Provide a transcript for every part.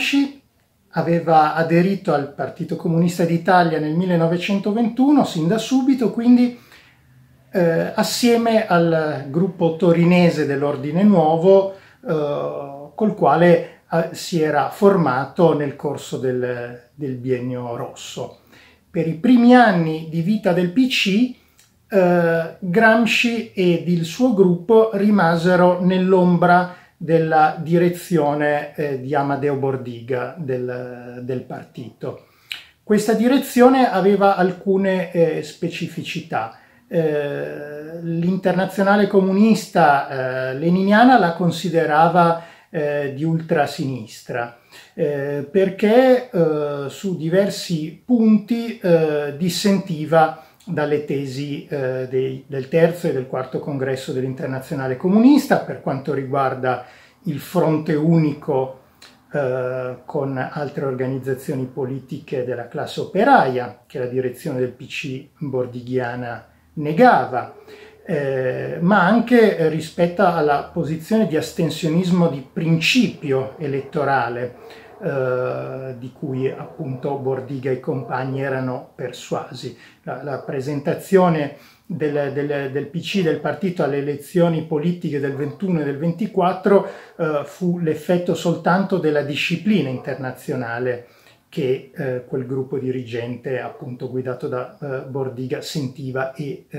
Gramsci aveva aderito al Partito Comunista d'Italia nel 1921, sin da subito, quindi eh, assieme al gruppo torinese dell'Ordine Nuovo, eh, col quale eh, si era formato nel corso del, del, biennio rosso. Per i primi anni di vita del PC, eh, Gramsci ed il suo gruppo rimasero nell'ombra della direzione eh, di Amadeo Bordiga del, del, partito. Questa direzione aveva alcune eh, specificità. Eh, l'internazionale comunista eh, leniniana la considerava eh, di ultrasinistra eh, perché su diversi punti dissentiva dalle tesi eh, dei, del terzo e del quarto congresso dell'Internazionale Comunista per quanto riguarda il fronte unico eh, con altre organizzazioni politiche della classe operaia che la direzione del PC bordighiana negava, eh, ma anche rispetto alla posizione di astensionismo di principio elettorale eh, di cui appunto Bordiga e i compagni erano persuasi. La, la presentazione del, del, del, PC, del partito alle elezioni politiche del 21 e del 24 eh, fu l'effetto soltanto della disciplina internazionale che eh, quel gruppo dirigente appunto guidato da eh, Bordiga sentiva e eh,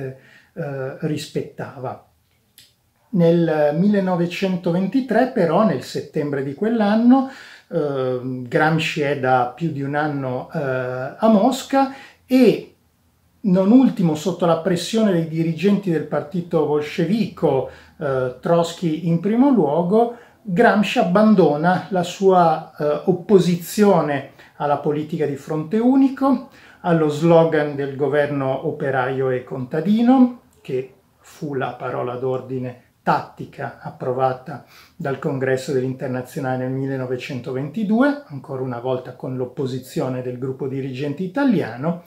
eh, rispettava. Nel 1923 però, nel settembre di quell'anno, Ehm, Gramsci è da più di un anno eh, a Mosca e non ultimo sotto la pressione dei dirigenti del partito bolscevico, eh, Trotsky in primo luogo, Gramsci abbandona la sua eh, opposizione alla politica di fronte unico, allo slogan del governo operaio e contadino, che fu la parola d'ordine tattica approvata dal Congresso dell'Internazionale nel 1922, ancora una volta con l'opposizione del gruppo dirigente italiano,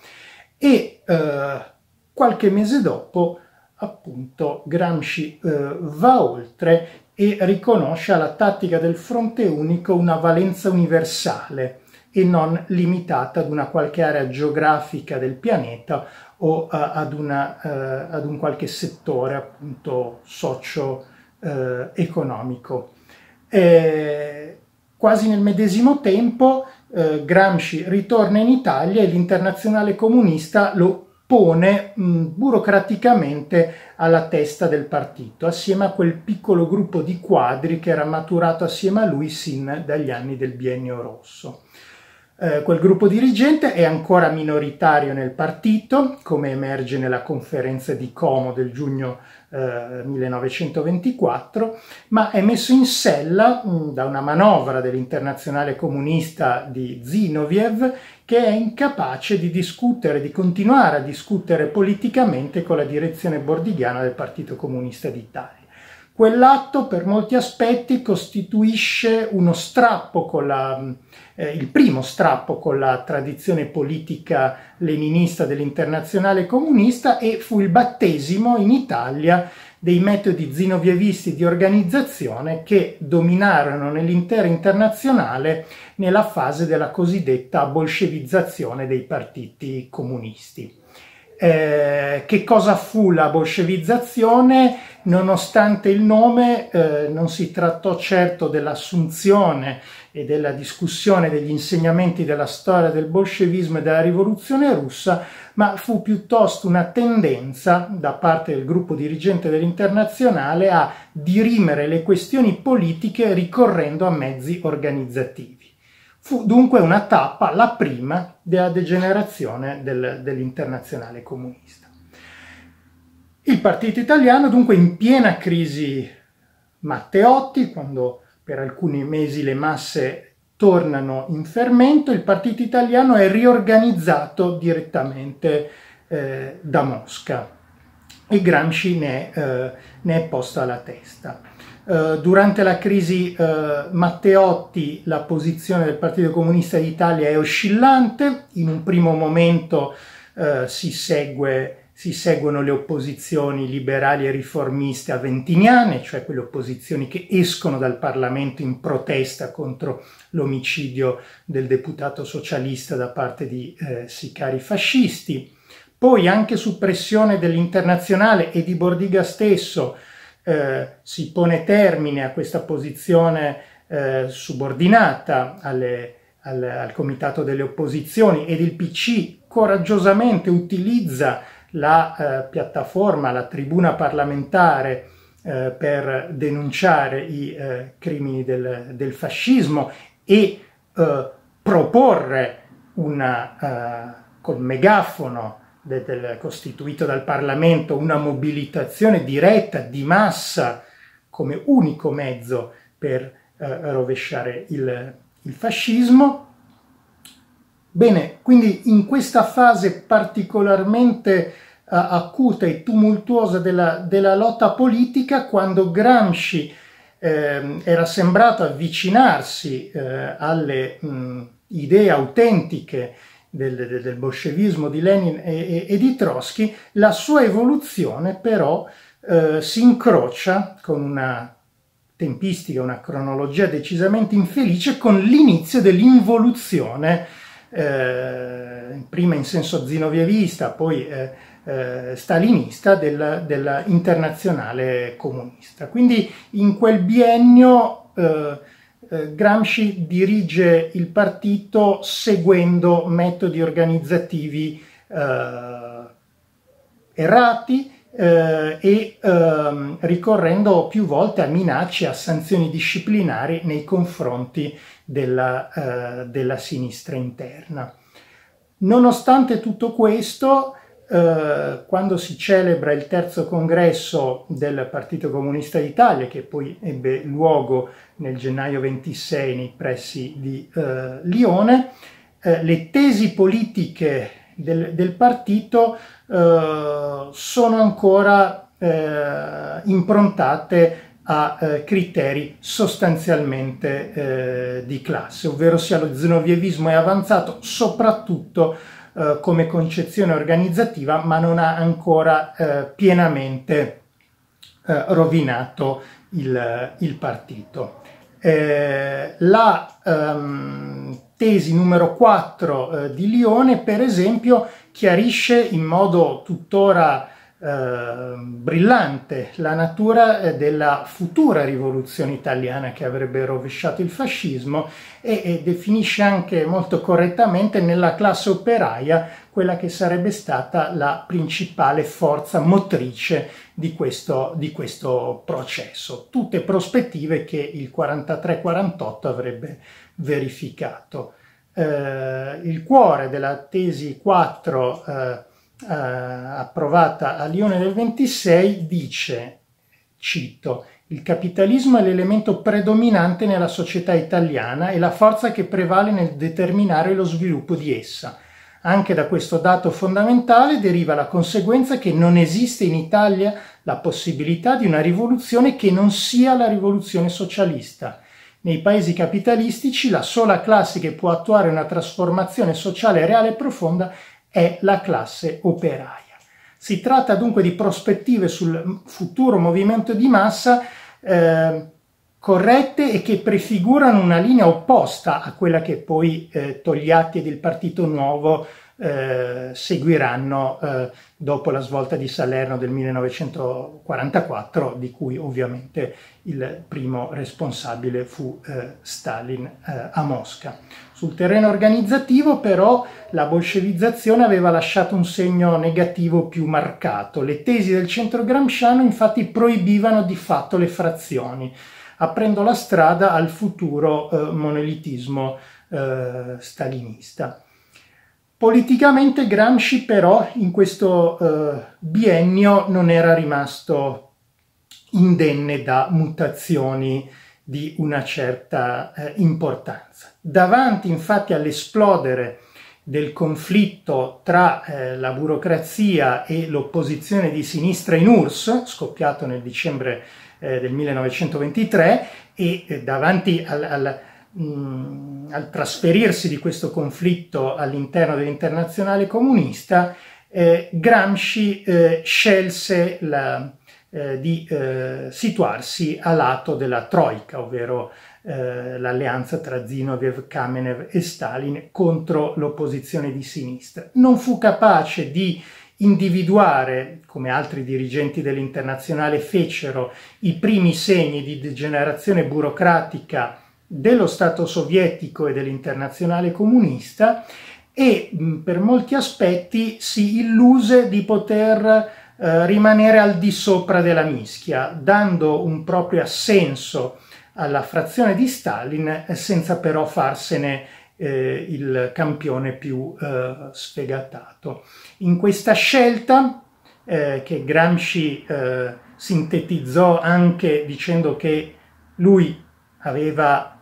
e eh, qualche mese dopo, appunto, Gramsci eh, va oltre e riconosce alla tattica del fronte unico una valenza universale e non limitata ad una qualche area geografica del pianeta o a, eh, ad, una, eh, ad, un qualche settore appunto socio-economico. Eh, quasi nel medesimo tempo eh, Gramsci ritorna in Italia e l'internazionale comunista lo pone mh, burocraticamente alla testa del partito, assieme a quel piccolo gruppo di quadri che era maturato assieme a lui sin dagli anni del biennio rosso. Eh, quel gruppo dirigente è ancora minoritario nel partito, come emerge nella conferenza di Como del giugno eh, 1924, ma è messo in sella mh, mm, da una manovra dell'internazionale comunista di Zinoviev che è incapace di discutere, di continuare a discutere politicamente con la direzione bordighana del Partito Comunista d'Italia. Quell'atto per molti aspetti costituisce uno strappo con la mm, eh, il primo strappo con la tradizione politica leninista dell'internazionale comunista e fu il battesimo in Italia dei metodi zinovievisti di organizzazione che dominarono nell'intera internazionale nella fase della cosiddetta bolscevizzazione dei partiti comunisti. Eh, che cosa fu la bolscevizzazione? Nonostante il nome, eh, non si trattò certo dell'assunzione e della discussione degli insegnamenti della storia del bolscevismo e della rivoluzione russa, ma fu piuttosto una tendenza da parte del gruppo dirigente dell'internazionale a dirimere le questioni politiche ricorrendo a mezzi organizzativi. Fu dunque una tappa, la prima, della degenerazione del, dell'internazionale comunista. Il partito italiano dunque in piena crisi Matteotti, quando per alcuni mesi le masse tornano in fermento, il partito italiano è riorganizzato direttamente eh, da Mosca e Gramsci ne, eh, ne è posta la testa. Eh, durante la crisi eh, Matteotti la posizione del Partito Comunista d'Italia è oscillante, in un primo momento eh, si segue si seguono le opposizioni liberali e riformiste aventiniane, cioè quelle opposizioni che escono dal Parlamento in protesta contro l'omicidio del deputato socialista da parte di eh, sicari fascisti. Poi anche su pressione dell'internazionale e di Bordiga stesso eh, si pone termine a questa posizione eh, subordinata alle, al, al comitato delle opposizioni ed il PC coraggiosamente utilizza la eh, piattaforma, la tribuna parlamentare eh, per denunciare i eh, crimini del, del, fascismo e eh, proporre una, eh, col megafono de, del, costituito dal Parlamento una mobilitazione diretta di massa come unico mezzo per eh, rovesciare il, il fascismo Bene, quindi in questa fase particolarmente uh, acuta e tumultuosa della, della, lotta politica, quando Gramsci eh, era sembrato avvicinarsi eh, alle mh, idee autentiche del, del, bolscevismo di Lenin e, e, e, di Trotsky, la sua evoluzione però eh, si incrocia con una tempistica, una cronologia decisamente infelice con l'inizio dell'involuzione eh, prima in senso zinovievista, poi eh, eh stalinista dell'internazionale comunista. Quindi in quel biennio eh, eh, Gramsci dirige il partito seguendo metodi organizzativi errati, eh, e ehm, ricorrendo più volte a minacce, e a sanzioni disciplinari nei confronti della, eh, della sinistra interna. Nonostante tutto questo, eh, quando si celebra il terzo congresso del Partito Comunista d'Italia, che poi ebbe luogo nel gennaio 26 nei pressi di eh, Lione, eh, le tesi politiche del, del partito eh, sono ancora eh, improntate a eh, criteri sostanzialmente eh, di classe, ovvero sia lo zenovievismo è avanzato soprattutto eh, come concezione organizzativa, ma non ha ancora eh, pienamente rovinato il, il partito. la, um, tesi numero 4 eh, di Lione, per esempio, chiarisce in modo tuttora eh, brillante la natura eh, della futura rivoluzione italiana che avrebbe rovesciato il fascismo e, e definisce anche molto correttamente nella classe operaia quella che sarebbe stata la principale forza motrice di questo, di questo processo. Tutte prospettive che il 43-48 avrebbe verificato. Eh, il cuore della tesi 4 eh, eh, approvata a Lione del 26 dice, cito, il capitalismo è l'elemento predominante nella società italiana e la forza che prevale nel determinare lo sviluppo di essa. Anche da questo dato fondamentale deriva la conseguenza che non esiste in Italia la possibilità di una rivoluzione che non sia la rivoluzione socialista. Nei paesi capitalistici la sola classe che può attuare una trasformazione sociale reale e profonda è la classe operaia. Si tratta dunque di prospettive sul futuro movimento di massa eh, corrette e che prefigurano una linea opposta a quella che poi eh, Togliatti ed il Partito Nuovo eh, seguiranno eh, dopo la svolta di Salerno del 1944, di cui ovviamente il primo responsabile fu eh, Stalin eh, a Mosca. Sul terreno organizzativo però la bolscevizzazione aveva lasciato un segno negativo più marcato. Le tesi del centro gramsciano infatti proibivano di fatto le frazioni, aprendo la strada al futuro eh, monolitismo stalinista. Politicamente Gramsci però in questo eh, biennio non era rimasto indenne da mutazioni di una certa eh, importanza. Davanti infatti all'esplodere del conflitto tra eh, la burocrazia e l'opposizione di sinistra in URSS, scoppiato nel dicembre eh, del 1923, e eh, davanti al, al mh, al trasferirsi di questo conflitto all'interno dell'internazionale comunista, eh, Gramsci eh, scelse la, eh, di eh, situarsi a lato della Troica, ovvero eh, l'alleanza tra Zinoviev, Kamenev e Stalin contro l'opposizione di sinistra. Non fu capace di individuare, come altri dirigenti dell'internazionale fecero, i primi segni di degenerazione burocratica dello Stato sovietico e dell'internazionale comunista e per molti aspetti si illuse di poter eh, rimanere al di sopra della mischia, dando un proprio assenso alla frazione di Stalin eh, senza però farsene eh, il campione più eh, sfegatato. In questa scelta eh, che Gramsci eh, sintetizzò anche dicendo che lui aveva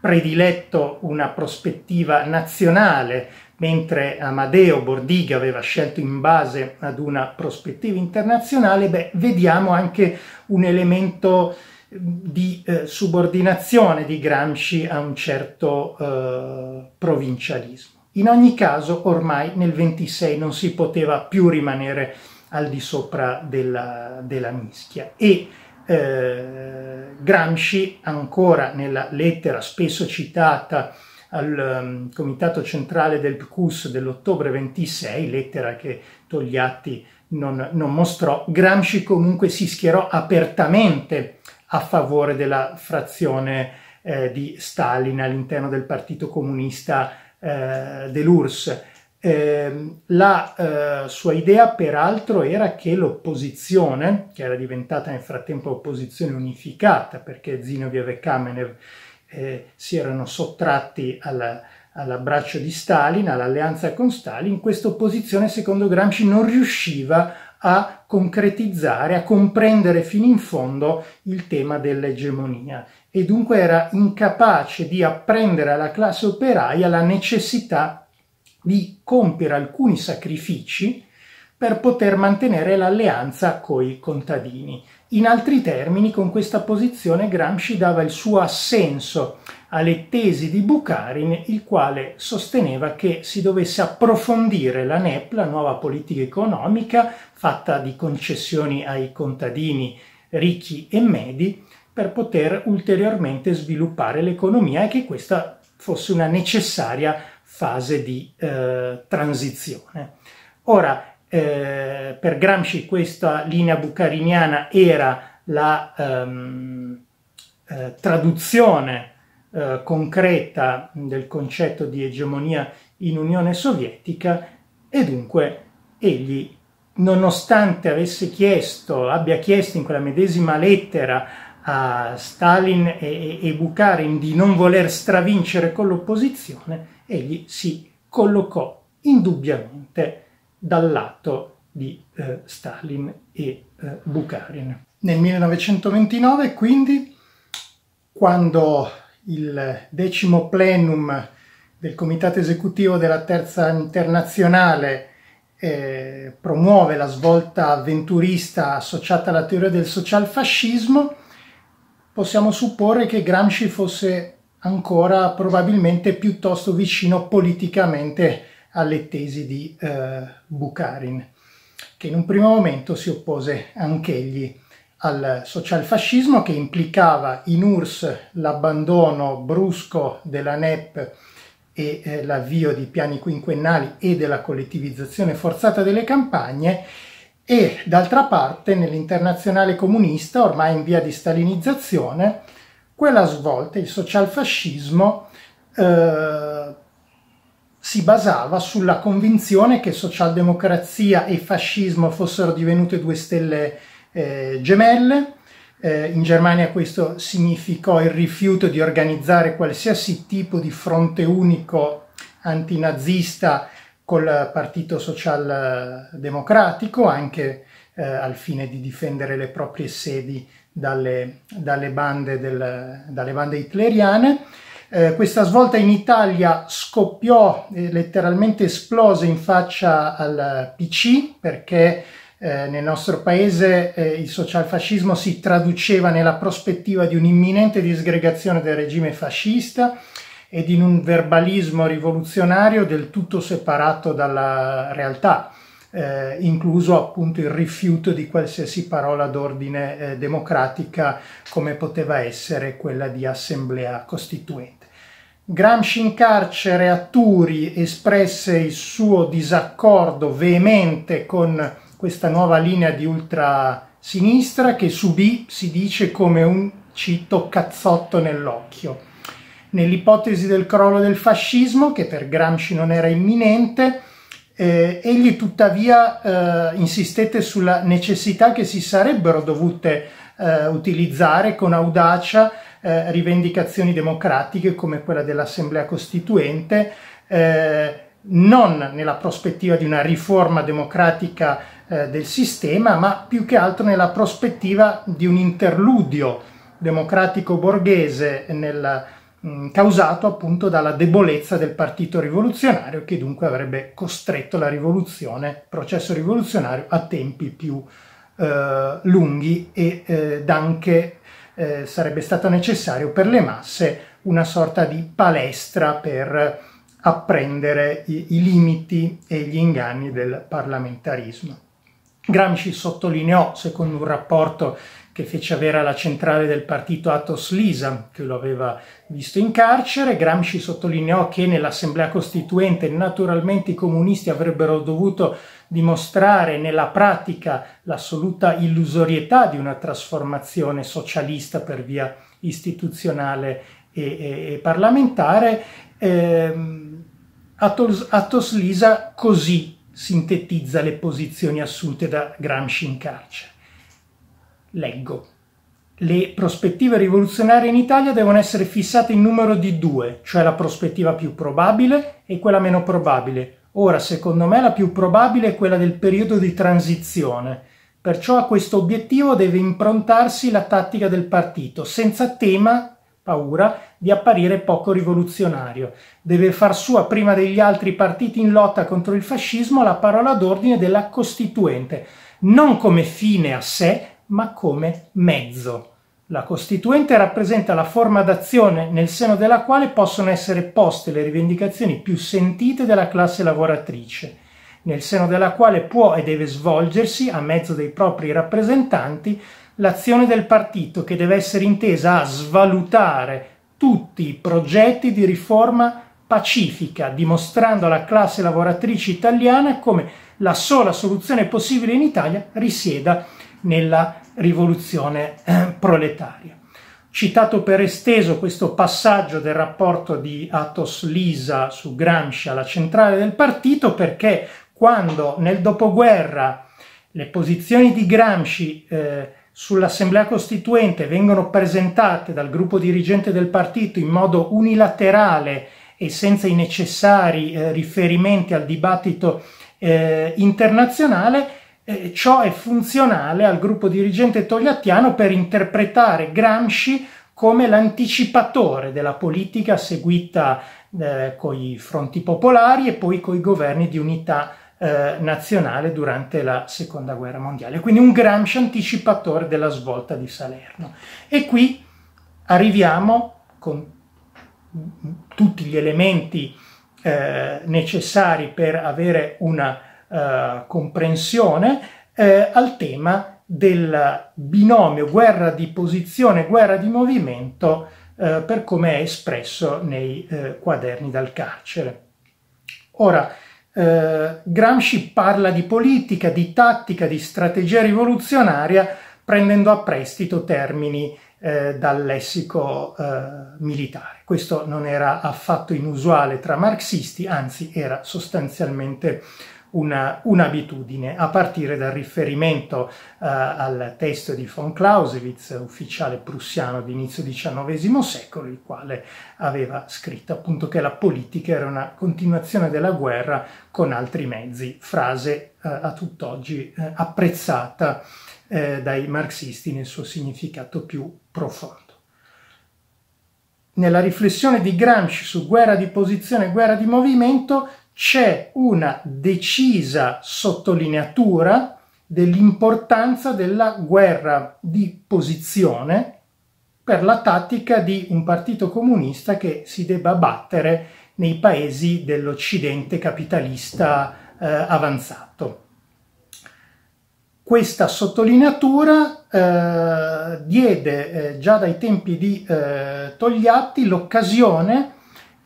prediletto una prospettiva nazionale, mentre Amadeo Bordiga aveva scelto in base ad una prospettiva internazionale, beh, vediamo anche un elemento mm, di eh, subordinazione di Gramsci a un certo eh, provincialismo. In ogni caso, ormai nel 26 non si poteva più rimanere al di sopra della, della mischia e eh, Gramsci, ancora nella lettera spesso citata al um, Comitato Centrale del PCUS dell'ottobre 26, lettera che Togliatti non, non mostrò, Gramsci comunque si schierò apertamente a favore della frazione eh, di Stalin all'interno del Partito Comunista eh, dell'URSS eh, la eh, sua idea, peraltro, era che l'opposizione, che era diventata nel frattempo opposizione unificata, perché Zinoviev e Kamenev eh, si erano sottratti alla, all'abbraccio di Stalin, all'alleanza con Stalin, questa opposizione, secondo Gramsci, non riusciva a concretizzare, a comprendere fino in fondo il tema dell'egemonia e dunque era incapace di apprendere alla classe operaia la necessità di compiere alcuni sacrifici per poter mantenere l'alleanza coi contadini. In altri termini, con questa posizione Gramsci dava il suo assenso alle tesi di Bukharin, il quale sosteneva che si dovesse approfondire la NEP, la nuova politica economica fatta di concessioni ai contadini ricchi e medi, per poter ulteriormente sviluppare l'economia e che questa fosse una necessaria fase di eh, transizione. Ora, eh, per Gramsci questa linea bucariniana era la ehm, eh, traduzione eh, concreta del concetto di egemonia in Unione Sovietica e dunque egli, nonostante avesse chiesto, abbia chiesto in quella medesima lettera a Stalin e, e Bukharin di non voler stravincere con l'opposizione, egli si collocò indubbiamente dal lato di eh, Stalin e eh, Bukharin. Nel 1929, quindi, quando il decimo plenum del Comitato esecutivo della Terza Internazionale eh, promuove la svolta avventurista associata alla teoria del socialfascismo, possiamo supporre che Gramsci fosse ancora probabilmente piuttosto vicino politicamente alle tesi di eh, Bukharin, che in un primo momento si oppose anch'egli al socialfascismo che implicava in URSS l'abbandono brusco della NEP e eh, l'avvio di piani quinquennali e della collettivizzazione forzata delle campagne e d'altra parte nell'internazionale comunista ormai in via di stalinizzazione quella svolta, il socialfascismo, eh, si basava sulla convinzione che socialdemocrazia e fascismo fossero divenute due stelle eh, gemelle. Eh, in Germania questo significò il rifiuto di organizzare qualsiasi tipo di fronte unico antinazista col Partito Socialdemocratico, anche eh, al fine di difendere le proprie sedi dalle, dalle, bande, del, dalle bande, hitleriane. Eh, questa svolta in Italia scoppiò, eh, letteralmente esplose in faccia al PC perché eh, nel nostro paese eh, il socialfascismo si traduceva nella prospettiva di un'imminente disgregazione del regime fascista ed in un verbalismo rivoluzionario del tutto separato dalla realtà eh, incluso appunto il rifiuto di qualsiasi parola d'ordine eh, democratica come poteva essere quella di assemblea costituente. Gramsci in carcere a Turi espresse il suo disaccordo veemente con questa nuova linea di ultrasinistra che subì, si dice, come un, cito, cazzotto nell'occhio. Nell'ipotesi del crollo del fascismo, che per Gramsci non era imminente, eh, egli tuttavia eh, insistette sulla necessità che si sarebbero dovute eh, utilizzare con audacia eh, rivendicazioni democratiche come quella dell'Assemblea Costituente, eh, non nella prospettiva di una riforma democratica eh, del sistema, ma più che altro nella prospettiva di un interludio democratico borghese nella Mm, causato appunto dalla debolezza del partito rivoluzionario che dunque avrebbe costretto la rivoluzione, il processo rivoluzionario a tempi più eh, lunghi e eh, anche eh, sarebbe stato necessario per le masse una sorta di palestra per apprendere i, i limiti e gli inganni del parlamentarismo. Gramsci sottolineò, secondo un rapporto che fece avere alla centrale del partito Athos Lisa, che lo aveva visto in carcere. Gramsci sottolineò che nell'assemblea costituente naturalmente i comunisti avrebbero dovuto dimostrare nella pratica l'assoluta illusorietà di una trasformazione socialista per via istituzionale e, e, e parlamentare. Eh, Athos, Athos Lisa così sintetizza le posizioni assunte da Gramsci in carcere. Leggo. Le prospettive rivoluzionarie in Italia devono essere fissate in numero di due, cioè la prospettiva più probabile e quella meno probabile. Ora, secondo me, la più probabile è quella del periodo di transizione. Perciò a questo obiettivo deve improntarsi la tattica del partito, senza tema, paura, di apparire poco rivoluzionario. Deve far sua prima degli altri partiti in lotta contro il fascismo la parola d'ordine della Costituente, non come fine a sé, ma come mezzo. La Costituente rappresenta la forma d'azione nel seno della quale possono essere poste le rivendicazioni più sentite della classe lavoratrice, nel seno della quale può e deve svolgersi, a mezzo dei propri rappresentanti, l'azione del partito che deve essere intesa a svalutare tutti i progetti di riforma pacifica, dimostrando alla classe lavoratrice italiana come la sola soluzione possibile in Italia risieda nella rivoluzione eh, proletaria. Citato per esteso questo passaggio del rapporto di Atos-Lisa su Gramsci alla centrale del partito perché quando nel dopoguerra le posizioni di Gramsci eh, sull'Assemblea Costituente vengono presentate dal gruppo dirigente del partito in modo unilaterale e senza i necessari eh, riferimenti al dibattito eh, internazionale, eh, ciò è funzionale al gruppo dirigente togliattiano per interpretare Gramsci come l'anticipatore della politica seguita eh, con i fronti popolari e poi con i governi di unità eh, nazionale durante la seconda guerra mondiale. Quindi un Gramsci anticipatore della svolta di Salerno. E qui arriviamo con tutti gli elementi eh, necessari per avere una eh, comprensione eh, al tema del binomio guerra di posizione, guerra di movimento eh, per come è espresso nei eh, quaderni dal carcere. Ora, eh, Gramsci parla di politica, di tattica, di strategia rivoluzionaria prendendo a prestito termini eh, dal lessico eh, militare. Questo non era affatto inusuale tra marxisti, anzi era sostanzialmente una, un'abitudine a partire dal riferimento eh, al testo di von Clausewitz, ufficiale prussiano d'inizio inizio XIX secolo, il quale aveva scritto appunto che la politica era una continuazione della guerra con altri mezzi, frase eh, a tutt'oggi eh, apprezzata eh, dai marxisti nel suo significato più profondo. Nella riflessione di Gramsci su guerra di posizione e guerra di movimento, c'è una decisa sottolineatura dell'importanza della guerra di posizione per la tattica di un partito comunista che si debba battere nei paesi dell'Occidente capitalista eh, avanzato. Questa sottolineatura eh, diede eh, già dai tempi di eh, Togliatti l'occasione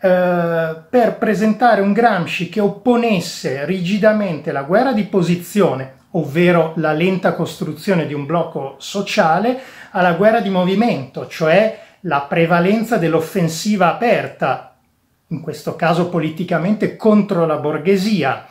eh, per presentare un Gramsci che opponesse rigidamente la guerra di posizione, ovvero la lenta costruzione di un blocco sociale, alla guerra di movimento, cioè la prevalenza dell'offensiva aperta, in questo caso politicamente contro la borghesia,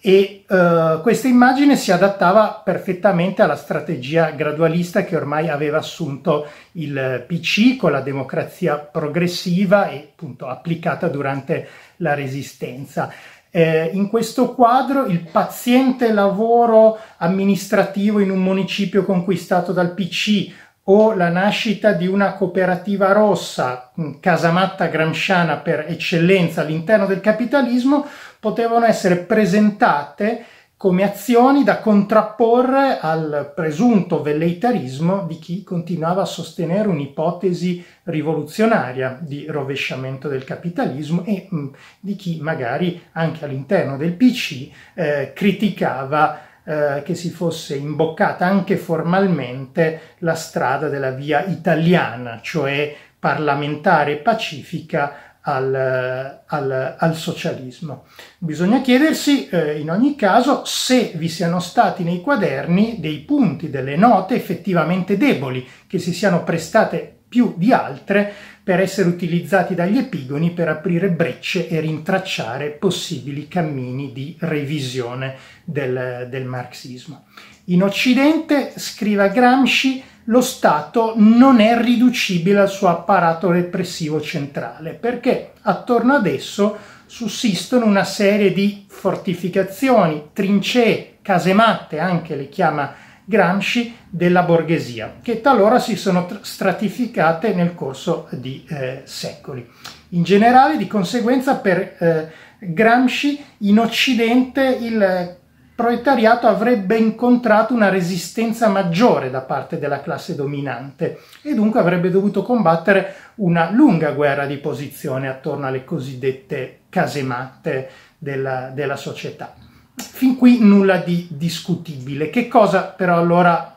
e uh, questa immagine si adattava perfettamente alla strategia gradualista che ormai aveva assunto il PC con la democrazia progressiva e appunto applicata durante la resistenza. Eh, in questo quadro il paziente lavoro amministrativo in un municipio conquistato dal PC o la nascita di una cooperativa rossa, mm, casamatta gramsciana per eccellenza all'interno del capitalismo, potevano essere presentate come azioni da contrapporre al presunto velleitarismo di chi continuava a sostenere un'ipotesi rivoluzionaria di rovesciamento del capitalismo e mh, mm, di chi magari anche all'interno del PC eh, criticava eh, che si fosse imboccata anche formalmente la strada della via italiana, cioè parlamentare pacifica al, al, al socialismo. Bisogna chiedersi eh, in ogni caso se vi siano stati nei quaderni dei punti, delle note effettivamente deboli, che si siano prestate più di altre per essere utilizzati dagli epigoni per aprire brecce e rintracciare possibili cammini di revisione del, del marxismo. In Occidente, scrive Gramsci, lo Stato non è riducibile al suo apparato repressivo centrale, perché attorno ad esso sussistono una serie di fortificazioni, trincee, casematte, anche le chiama Gramsci, della borghesia, che talora si sono stratificate nel corso di eh, secoli. In generale, di conseguenza, per eh, Gramsci in Occidente il proletariato avrebbe incontrato una resistenza maggiore da parte della classe dominante e dunque avrebbe dovuto combattere una lunga guerra di posizione attorno alle cosiddette casematte della, della società. Fin qui nulla di discutibile. Che cosa però allora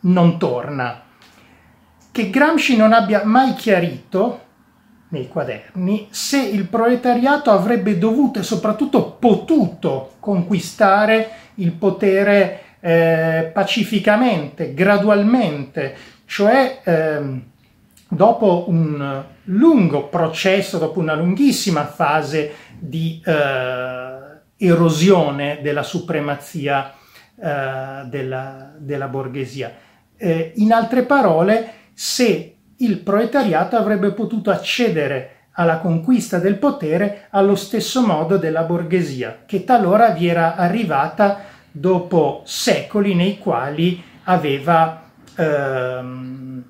non torna? Che Gramsci non abbia mai chiarito nei quaderni se il proletariato avrebbe dovuto e soprattutto potuto conquistare il potere eh, pacificamente, gradualmente, cioè ehm, dopo un lungo processo, dopo una lunghissima fase di eh, erosione della supremazia eh, della, della, borghesia. Eh, in altre parole, se il proletariato avrebbe potuto accedere alla conquista del potere allo stesso modo della borghesia, che talora vi era arrivata dopo secoli nei quali aveva ehm,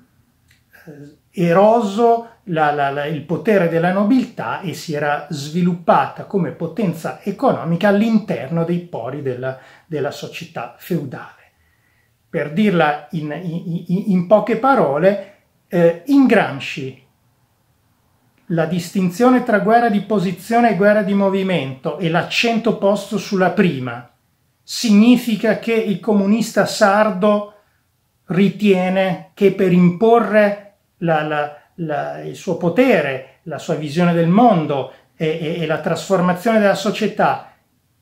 eroso la, la, la, il potere della nobiltà e si era sviluppata come potenza economica all'interno dei pori della, della, società feudale. Per dirla in, in, in poche parole, eh, in Gramsci la distinzione tra guerra di posizione e guerra di movimento e l'accento posto sulla prima significa che il comunista sardo ritiene che per imporre la, la, la, il suo potere, la sua visione del mondo e, e, e la trasformazione della società,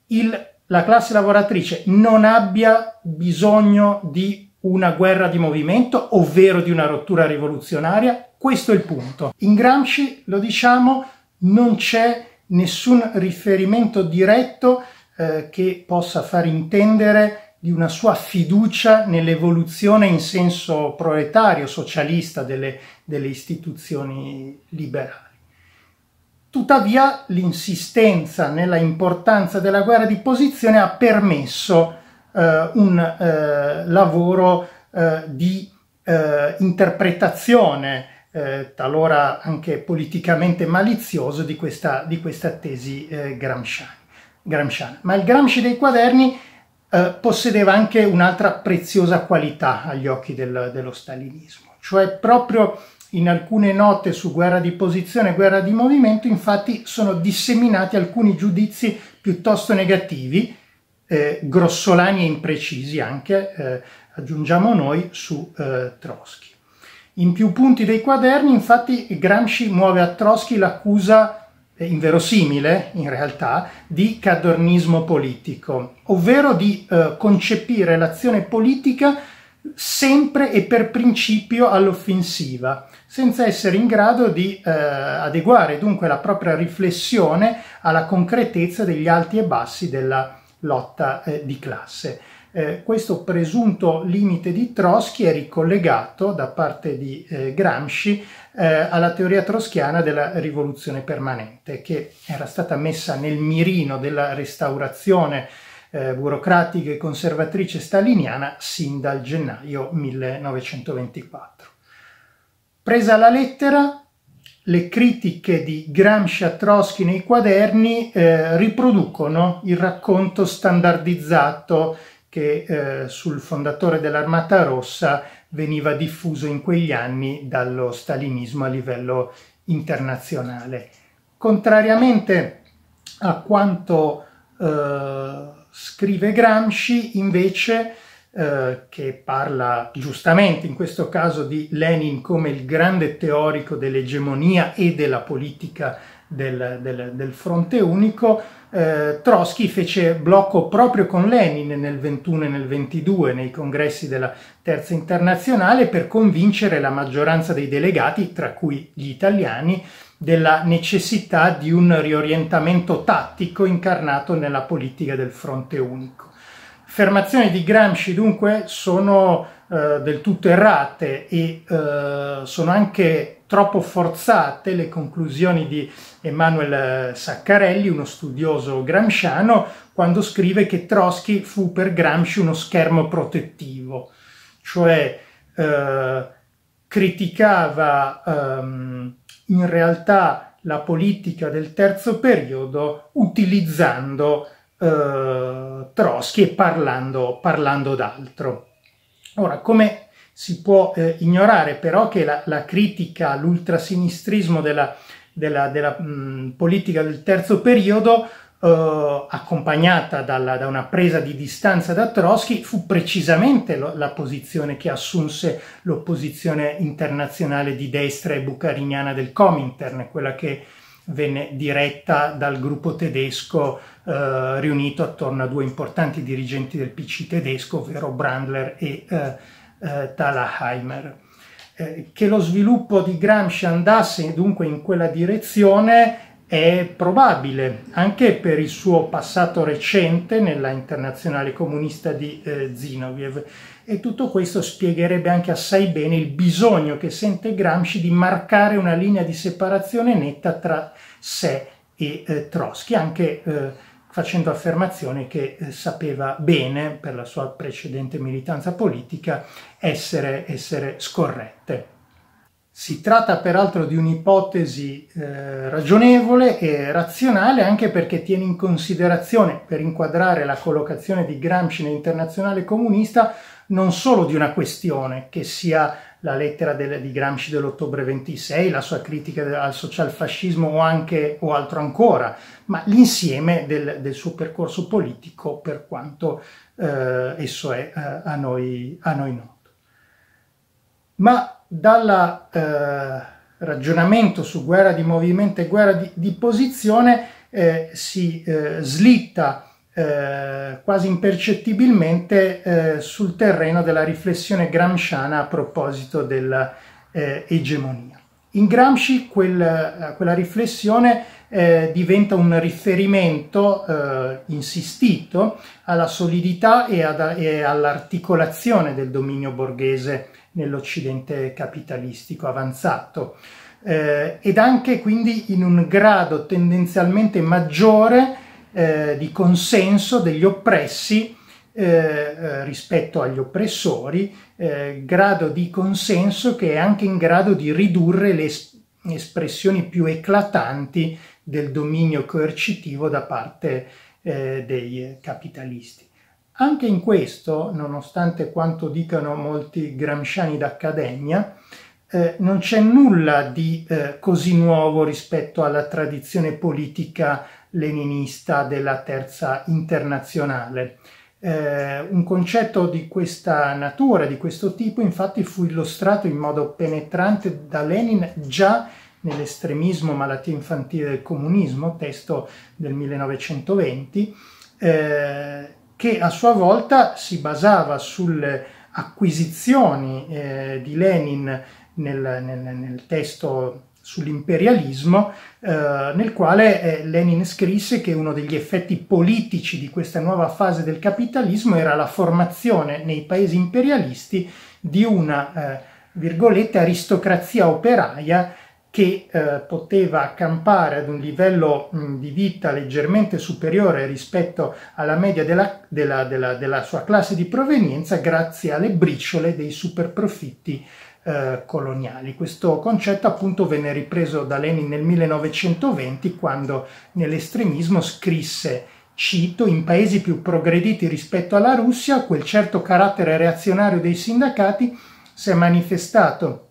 il, la classe lavoratrice non abbia bisogno di una guerra di movimento, ovvero di una rottura rivoluzionaria? Questo è il punto. In Gramsci, lo diciamo, non c'è nessun riferimento diretto eh, che possa far intendere di una sua fiducia nell'evoluzione in senso proletario, socialista delle, delle istituzioni liberali. Tuttavia l'insistenza nella importanza della guerra di posizione ha permesso eh, un eh, lavoro eh, di eh, interpretazione, eh, talora anche politicamente malizioso, di questa, di questa tesi gramsciana. Gramsciana. Ma il Gramsci dei quaderni possedeva anche un'altra preziosa qualità agli occhi del, dello stalinismo, cioè proprio in alcune note su guerra di posizione e guerra di movimento, infatti, sono disseminati alcuni giudizi piuttosto negativi eh, grossolani e imprecisi anche, eh, aggiungiamo noi, su eh, Trotsky. In più punti dei quaderni, infatti, Gramsci muove a Trotsky l'accusa eh, inverosimile, in realtà, di cadornismo politico, ovvero di eh, concepire l'azione politica sempre e per principio all'offensiva, senza essere in grado di eh, adeguare dunque la propria riflessione alla concretezza degli alti e bassi della politica lotta eh, di classe. Eh, questo presunto limite di Trotsky è ricollegato da parte di eh, Gramsci eh, alla teoria trotskiana della rivoluzione permanente, che era stata messa nel mirino della restaurazione eh, burocratica e conservatrice staliniana sin dal gennaio 1924. Presa la lettera, le critiche di Gramsci-Trotsky nei quaderni eh, riproducono il racconto standardizzato che eh, sul fondatore dell'Armata Rossa veniva diffuso in quegli anni dallo stalinismo a livello internazionale. Contrariamente a quanto eh, scrive Gramsci, invece, eh, che parla giustamente in questo caso di Lenin come il grande teorico dell'egemonia e della politica del, del, del fronte unico, eh, Trotsky fece blocco proprio con Lenin nel 21 e nel 22 nei congressi della Terza Internazionale per convincere la maggioranza dei delegati, tra cui gli italiani, della necessità di un riorientamento tattico incarnato nella politica del fronte unico affermazioni di Gramsci dunque sono eh, del tutto errate e eh, sono anche troppo forzate le conclusioni di Emanuele eh, Saccarelli, uno studioso gramsciano, quando scrive che Trotsky fu per Gramsci uno schermo protettivo, cioè eh, criticava ehm, in realtà la politica del terzo periodo utilizzando eh, Trotsky e parlando, parlando d'altro. Ora, come si può eh, ignorare però che la, la critica all'ultrasinistrismo della, della, della mh, mm, politica del terzo periodo Uh, accompagnata dalla, da una presa di distanza da Trotsky, fu precisamente lo, la posizione che assunse l'opposizione internazionale di destra e bucariniana del Comintern, quella che venne diretta dal gruppo tedesco eh, riunito attorno a due importanti dirigenti del PC tedesco, ovvero Brandler e eh, eh Talaheimer. Eh, che lo sviluppo di Gramsci andasse dunque in quella direzione è probabile anche per il suo passato recente nella internazionale comunista di eh, Zinoviev e tutto questo spiegherebbe anche assai bene il bisogno che sente Gramsci di marcare una linea di separazione netta tra sé e eh, Trotsky, anche eh, facendo affermazioni che eh, sapeva bene per la sua precedente militanza politica essere, essere scorrette. Si tratta peraltro di un'ipotesi eh, ragionevole e razionale anche perché tiene in considerazione, per inquadrare la collocazione di Gramsci nell'internazionale comunista, non solo di una questione che sia la lettera del, di Gramsci dell'ottobre 26, la sua critica al socialfascismo o, anche, o altro ancora, ma l'insieme del, del suo percorso politico per quanto eh, esso è eh, a, noi, a noi noto. Ma dal eh, ragionamento su guerra di movimento e guerra di, di posizione eh, si eh, slitta eh, quasi impercettibilmente eh, sul terreno della riflessione gramsciana a proposito dell'egemonia. Eh, In Gramsci quel, quella riflessione eh, diventa un riferimento eh, insistito alla solidità e, ad, e all'articolazione del dominio borghese nell'Occidente capitalistico avanzato eh, ed anche quindi in un grado tendenzialmente maggiore eh, di consenso degli oppressi eh, eh rispetto agli oppressori, eh, grado di consenso che è anche in grado di ridurre le espressioni più eclatanti del dominio coercitivo da parte eh, dei capitalisti. Anche in questo, nonostante quanto dicano molti gramsciani d'accademia, eh, non c'è nulla di eh, così nuovo rispetto alla tradizione politica leninista della terza internazionale. Eh, un concetto di questa natura, di questo tipo, infatti fu illustrato in modo penetrante da Lenin già nell'estremismo malattia infantile del comunismo, testo del 1920, eh, che a sua volta si basava sulle acquisizioni eh, di Lenin nel, nel, nel testo sull'imperialismo, eh, nel quale eh, Lenin scrisse che uno degli effetti politici di questa nuova fase del capitalismo era la formazione nei paesi imperialisti di una, eh, virgolette, aristocrazia operaia che eh, poteva campare ad un livello mh, di vita leggermente superiore rispetto alla media della, della, della, della, sua classe di provenienza grazie alle briciole dei superprofitti eh, coloniali. Questo concetto appunto venne ripreso da Lenin nel 1920 quando nell'estremismo scrisse cito, in paesi più progrediti rispetto alla Russia, quel certo carattere reazionario dei sindacati si è manifestato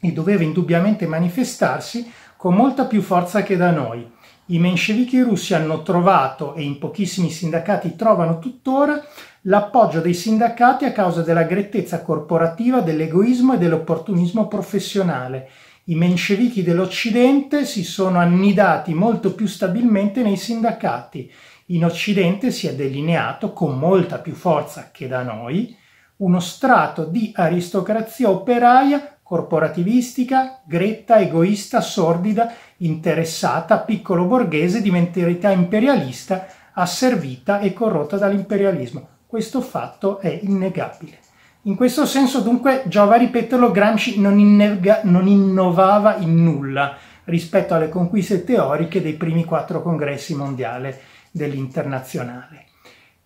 e doveva indubbiamente manifestarsi con molta più forza che da noi. I menscevichi russi hanno trovato, e in pochissimi sindacati trovano tuttora, l'appoggio dei sindacati a causa della grettezza corporativa, dell'egoismo e dell'opportunismo professionale. I menscevichi dell'Occidente si sono annidati molto più stabilmente nei sindacati. In Occidente si è delineato con molta più forza che da noi uno strato di aristocrazia operaia corporativistica, gretta, egoista, sordida, interessata, piccolo borghese di mentalità imperialista, asservita e corrotta dall'imperialismo. Questo fatto è innegabile. In questo senso dunque giova a ripeterlo Gramsci non, innega, non innovava in nulla rispetto alle conquiste teoriche dei primi quattro congressi mondiali dell'internazionale.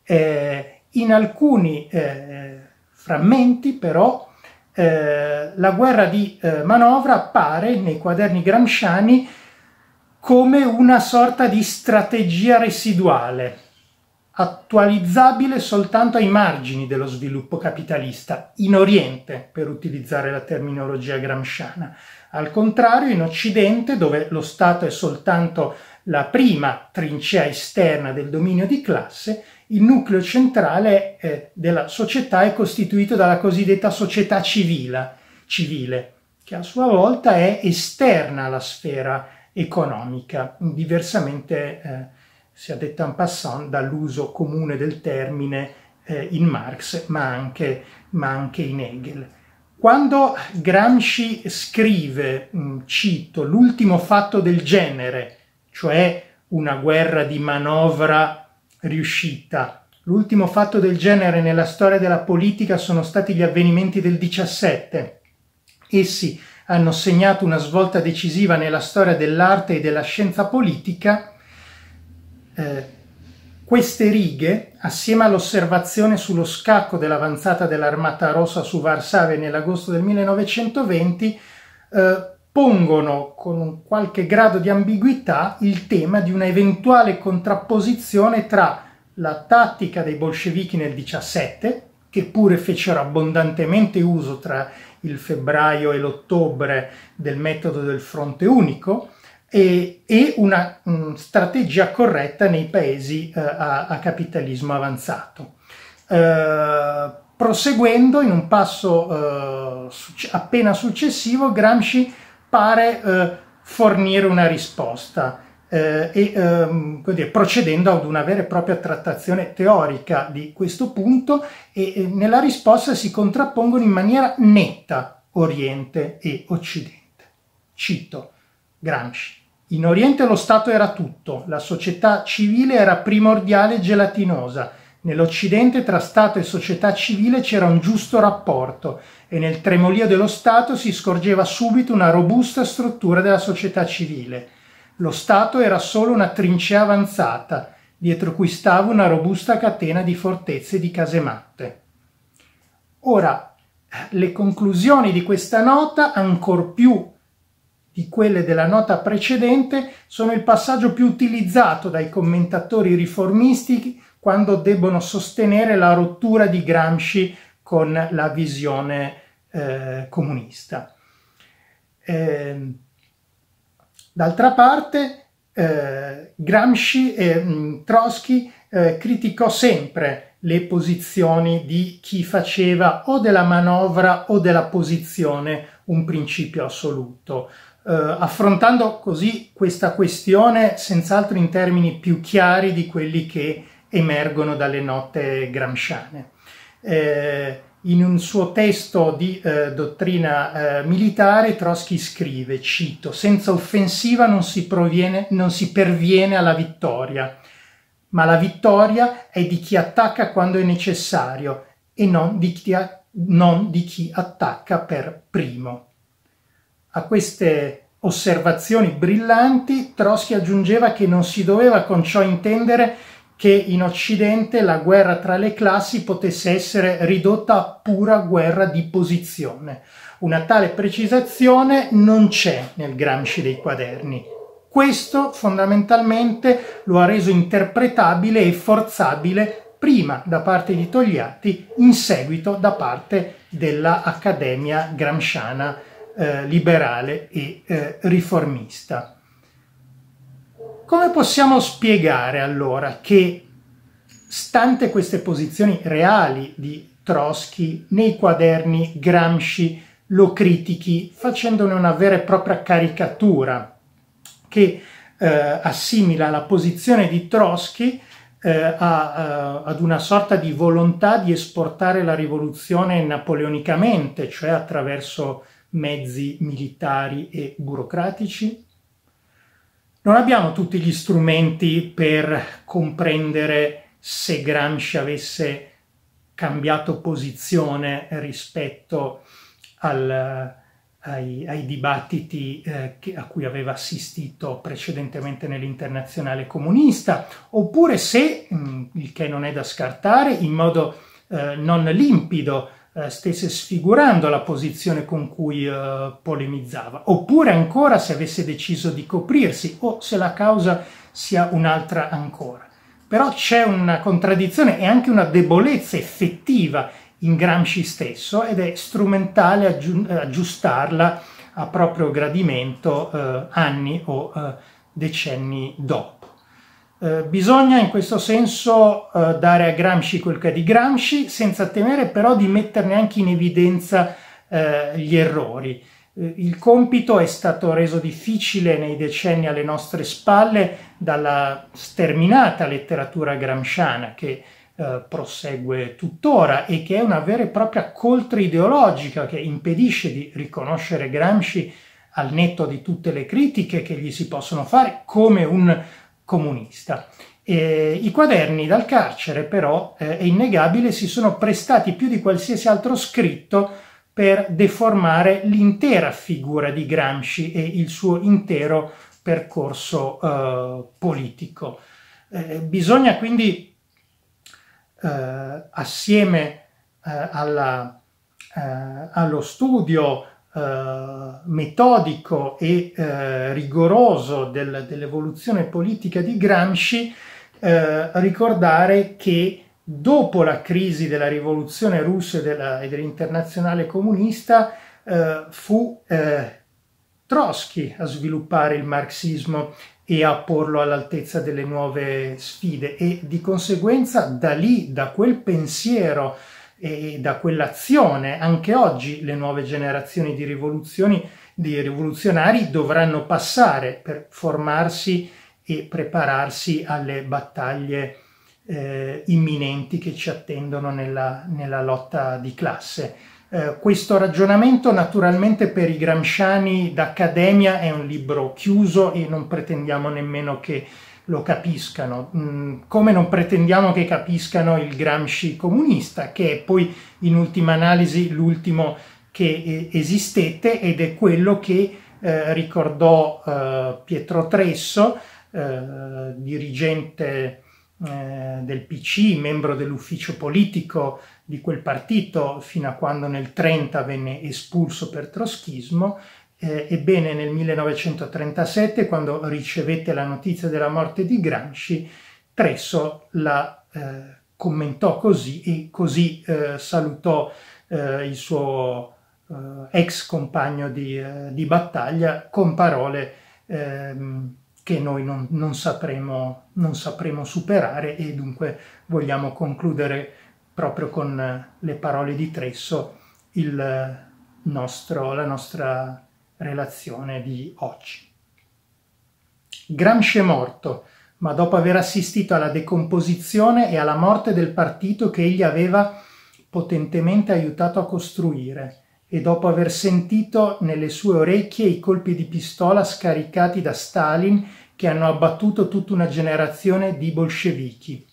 Eh, in alcuni eh, frammenti però eh, la guerra di eh, manovra appare nei quaderni gramsciani come una sorta di strategia residuale, attualizzabile soltanto ai margini dello sviluppo capitalista, in Oriente, per utilizzare la terminologia gramsciana. Al contrario, in Occidente, dove lo Stato è soltanto la prima trincea esterna del dominio di classe, il nucleo centrale eh, della società è costituito dalla cosiddetta società civile, civile, che a sua volta è esterna alla sfera economica, diversamente, eh, sia detto en passant, dall'uso comune del termine eh, in Marx, ma anche, ma anche, in Hegel. Quando Gramsci scrive, mm, cito, l'ultimo fatto del genere, cioè una guerra di manovra riuscita. L'ultimo fatto del genere nella storia della politica sono stati gli avvenimenti del 17. Essi hanno segnato una svolta decisiva nella storia dell'arte e della scienza politica. Eh, queste righe, assieme all'osservazione sullo scacco dell'avanzata dell'Armata Rossa su Varsavia nell'agosto del 1920, eh, pongono con un qualche grado di ambiguità il tema di una eventuale contrapposizione tra la tattica dei bolscevichi nel 17, che pure fecero abbondantemente uso tra il febbraio e l'ottobre del metodo del fronte unico, e, e una mh, strategia corretta nei paesi eh, a, a, capitalismo avanzato. Eh, proseguendo in un passo eh, suc- appena successivo, Gramsci pare eh, fornire una risposta eh, e ehm, quindi, procedendo ad una vera e propria trattazione teorica di questo punto e, e nella risposta si contrappongono in maniera netta Oriente e Occidente. Cito Gramsci. In Oriente lo Stato era tutto, la società civile era primordiale e gelatinosa, Nell'Occidente tra Stato e società civile c'era un giusto rapporto e nel tremolio dello Stato si scorgeva subito una robusta struttura della società civile. Lo Stato era solo una trincea avanzata, dietro cui stava una robusta catena di fortezze e di casematte. Ora, le conclusioni di questa nota, ancor più di quelle della nota precedente, sono il passaggio più utilizzato dai commentatori riformisti quando debbono sostenere la rottura di Gramsci con la visione eh, comunista. Eh, d'altra parte, eh, Gramsci e mm, Trotsky eh, criticò sempre le posizioni di chi faceva o della manovra o della posizione un principio assoluto. Uh, affrontando così questa questione senz'altro in termini più chiari di quelli che emergono dalle note gramsciane. Eh, in un suo testo di eh, dottrina eh, militare Trotsky scrive, cito, senza offensiva non si, proviene, non si perviene alla vittoria, ma la vittoria è di chi attacca quando è necessario e non di chi, a- non di chi attacca per primo. A queste osservazioni brillanti Trotsky aggiungeva che non si doveva con ciò intendere che in Occidente la guerra tra le classi potesse essere ridotta a pura guerra di posizione. Una tale precisazione non c'è nel Gramsci dei quaderni. Questo fondamentalmente lo ha reso interpretabile e forzabile prima da parte di Togliatti, in seguito da parte dell'Accademia Gramsciana eh, liberale e eh, riformista. Come possiamo spiegare allora che, stante queste posizioni reali di Trotsky, nei quaderni Gramsci lo critichi facendone una vera e propria caricatura che eh, assimila la posizione di Trotsky eh, a, a, eh, ad una sorta di volontà di esportare la rivoluzione napoleonicamente, cioè attraverso mezzi militari e burocratici? Non abbiamo tutti gli strumenti per comprendere se Gramsci avesse cambiato posizione rispetto al, ai, ai, dibattiti eh, che, a cui aveva assistito precedentemente nell'internazionale comunista, oppure se, mh, mm, il che non è da scartare, in modo eh, non limpido eh, stesse sfigurando la posizione con cui eh, polemizzava, oppure ancora se avesse deciso di coprirsi o se la causa sia un'altra ancora. Però c'è una contraddizione e anche una debolezza effettiva in Gramsci stesso ed è strumentale aggi aggiustarla a proprio gradimento eh, anni o eh, decenni dopo. Eh, bisogna in questo senso eh, dare a Gramsci quel che è di Gramsci, senza temere però di metterne anche in evidenza eh, gli errori. Eh, il compito è stato reso difficile nei decenni alle nostre spalle dalla sterminata letteratura gramsciana che eh, prosegue tuttora e che è una vera e propria coltre ideologica che impedisce di riconoscere Gramsci al netto di tutte le critiche che gli si possono fare come un comunista. Eh, I quaderni dal carcere però, eh, è innegabile, si sono prestati più di qualsiasi altro scritto per deformare l'intera figura di Gramsci e il suo intero percorso eh, politico. Eh, bisogna quindi, eh, assieme eh, alla, allo studio eh, metodico e eh, rigoroso del, dell'evoluzione politica di Gramsci, eh, ricordare che dopo la crisi della rivoluzione russa e, della, e dell'internazionale comunista eh, fu eh, Trotsky a sviluppare il marxismo e a porlo all'altezza delle nuove sfide e di conseguenza da lì, da quel pensiero e da quell'azione anche oggi le nuove generazioni di, di rivoluzionari dovranno passare per formarsi e prepararsi alle battaglie eh, imminenti che ci attendono nella, nella lotta di classe. Eh, questo ragionamento naturalmente per i gramsciani d'accademia è un libro chiuso e non pretendiamo nemmeno che lo capiscano, mm, come non pretendiamo che capiscano il Gramsci comunista, che è poi in ultima analisi l'ultimo che eh, esistette ed è quello che eh, ricordò eh, Pietro Tresso, eh, dirigente eh, del PC, membro dell'ufficio politico di quel partito fino a quando nel 30 venne espulso per troschismo, eh, ebbene, nel 1937, quando ricevette la notizia della morte di Gramsci, Tresso la eh, commentò così e così eh, salutò eh, il suo eh, ex compagno di, eh, di, battaglia con parole ehm, che noi non, non, sapremo, non sapremo superare e dunque vogliamo concludere proprio con le parole di Tresso il nostro, la nostra relazione di oggi. Gramsci è morto, ma dopo aver assistito alla decomposizione e alla morte del partito che egli aveva potentemente aiutato a costruire e dopo aver sentito nelle sue orecchie i colpi di pistola scaricati da Stalin che hanno abbattuto tutta una generazione di bolscevichi.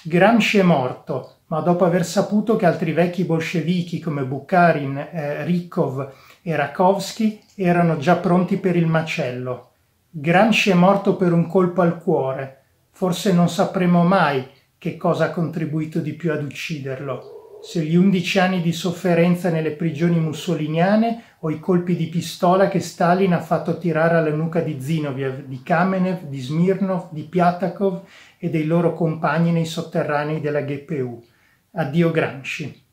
Gramsci è morto, ma dopo aver saputo che altri vecchi bolscevichi come Bukharin, eh, Rikov e Rakowski erano già pronti per il macello. Gramsci è morto per un colpo al cuore. Forse non sapremo mai che cosa ha contribuito di più ad ucciderlo, se gli undici anni di sofferenza nelle prigioni mussoliniane o i colpi di pistola che Stalin ha fatto tirare alla nuca di Zinoviev, di Kamenev, di Smirnov, di Piatakov e dei loro compagni nei sotterranei della GPU. Addio Gramsci.